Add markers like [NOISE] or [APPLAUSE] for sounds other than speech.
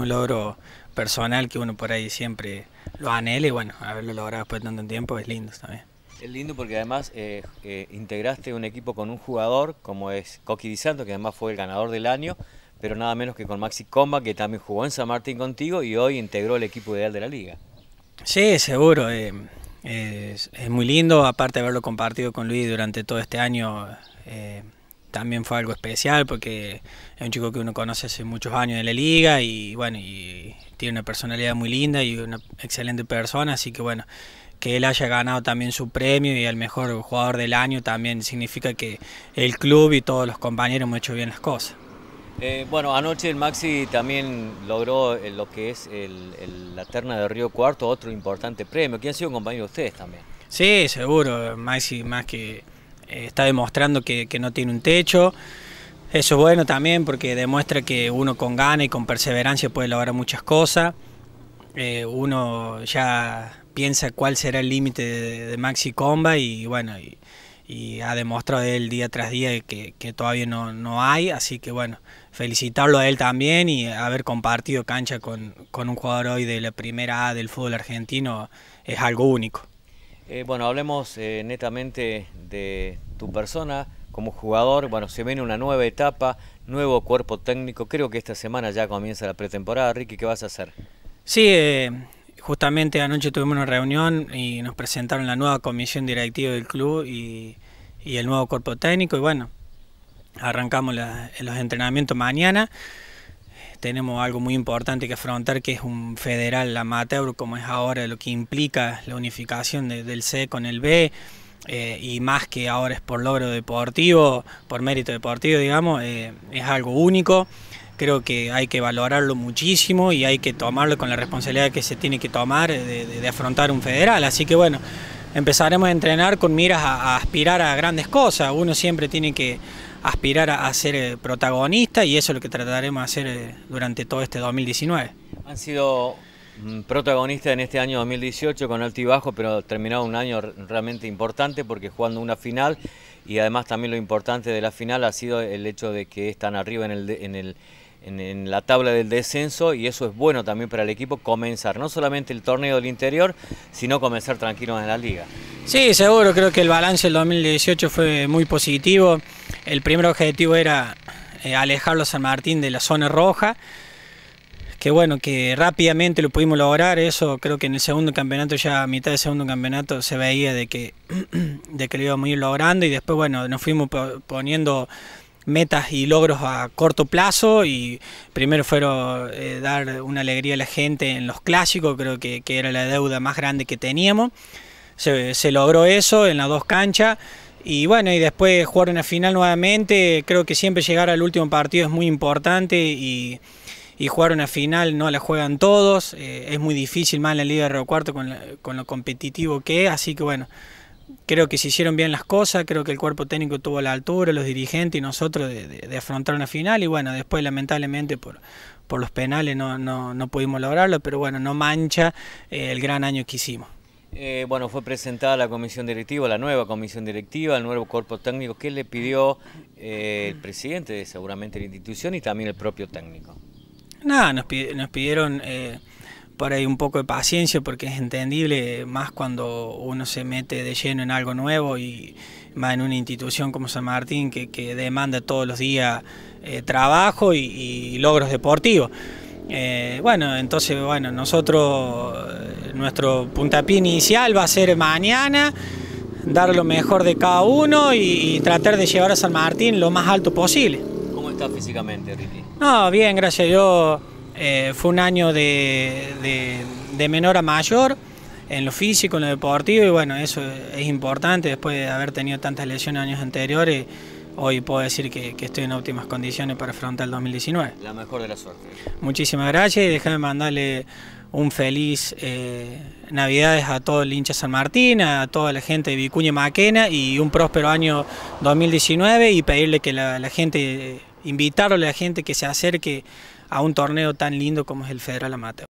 un logro personal que uno por ahí siempre lo anhela y bueno, haberlo logrado después de tanto tiempo es lindo también. Es lindo porque además eh, eh, integraste un equipo con un jugador como es Coqui Di Santo, que además fue el ganador del año, pero nada menos que con Maxi Comba, que también jugó en San Martín contigo y hoy integró el equipo ideal de la liga. Sí, seguro. Eh, es, es, muy lindo, aparte de haberlo compartido con Luis durante todo este año también fue algo especial porque es un chico que uno conoce hace muchos años de la liga y bueno, y tiene una personalidad muy linda y una excelente persona, así que bueno, que él haya ganado también su premio y el mejor jugador del año también significa que el club y todos los compañeros hemos hecho bien las cosas. Eh, bueno, anoche el Maxi también logró eh, lo que es la terna de Río Cuarto, otro importante premio, que ha sido compañero de ustedes también. Sí, seguro, Maxi más que eh, está demostrando que, no tiene un techo. Eso es bueno también porque demuestra que uno con gana y con perseverancia puede lograr muchas cosas. Eh, uno ya piensa cuál será el límite de, Maxi Comba y bueno, y, ha demostrado él día tras día que, todavía no, hay, así que bueno, felicitarlo a él también y haber compartido cancha con, con un jugador hoy de la primera A del fútbol argentino es algo único. Eh, bueno, hablemos eh, netamente de tu persona como jugador. Bueno, se viene una nueva etapa, nuevo cuerpo técnico. Creo que esta semana ya comienza la pretemporada. Ricky, ¿qué vas a hacer? Sí, eh, justamente anoche tuvimos una reunión y nos presentaron la nueva comisión directiva del club y, el nuevo cuerpo técnico. Y bueno, arrancamos los entrenamientos mañana tenemos algo muy importante que afrontar, que es un federal amateur, como es ahora lo que implica la unificación del C con el B, eh, y más que ahora es por logro deportivo, por mérito deportivo, digamos, eh, es algo único. Creo que hay que valorarlo muchísimo y hay que tomarlo con la responsabilidad que se tiene que tomar eh, de, afrontar un federal. Así que bueno, empezaremos a entrenar con miras a aspirar a grandes cosas. Uno siempre tiene que aspirar a, ser eh, protagonista y eso es lo que trataremos de hacer eh, durante todo este 2019. Han sido mm, protagonistas en este año 2018 con alto pero terminado un año realmente importante porque jugando una final y además también lo importante de la final ha sido el hecho de que están arriba en el, en el en, la tabla del descenso y eso es bueno también para el equipo comenzar no solamente el torneo del interior, sino comenzar tranquilos en la liga. Sí, seguro, creo que el balance del 2018 fue muy positivo. El primer objetivo era eh, alejarlo a San Martín de la zona roja, que bueno, que rápidamente lo pudimos lograr, eso creo que en el segundo campeonato, ya a mitad del segundo campeonato se veía de que, [CLEARS THROAT] de que lo íbamos a ir logrando y después bueno, nos fuimos poniendo metas y logros a corto plazo y primero fueron eh, dar una alegría a la gente en los clásicos, creo que, era la deuda más grande que teníamos. se logró eso en las dos canchas. Y bueno, y después jugar una final nuevamente, creo que siempre llegar al último partido es muy importante y, jugar una final no la juegan todos, eh, es muy difícil más en la Liga de Río Cuarto con, lo competitivo que es, así que bueno, creo que se hicieron bien las cosas, creo que el cuerpo técnico tuvo la altura, los dirigentes y nosotros de, afrontar una final y bueno, después lamentablemente por, por los penales no, no, pudimos lograrlo, pero bueno, no mancha eh, el gran año que hicimos. Eh, bueno, fue presentada la comisión directiva, la nueva comisión directiva, el nuevo cuerpo técnico ¿Qué le pidió eh, el presidente de seguramente la institución y también el propio técnico. Nada, nos, pidieron eh, por ahí un poco de paciencia porque es entendible, más cuando uno se mete de lleno en algo nuevo y más en una institución como San Martín que, demanda todos los días trabajo y logros deportivos. Eh, bueno, entonces, bueno, nosotros, eh, nuestro puntapié inicial va a ser mañana, dar lo mejor de cada uno y, tratar de llevar a San Martín lo más alto posible. ¿Cómo estás físicamente, Ricky? No, bien, gracias yo eh, fue un año de, de, de, menor a mayor en lo físico, en lo deportivo, y bueno, eso es importante después de haber tenido tantas lesiones años anteriores hoy puedo decir que, estoy en óptimas condiciones para afrontar el 2019. La mejor de la suerte. Muchísimas gracias y déjame mandarle un feliz eh, Navidades a todo el hincha San Martín, a toda la gente de Vicuña Maquena y un próspero año 2019 y pedirle que la, la gente, invitarle a la gente que se acerque a un torneo tan lindo como es el Federal Amateur.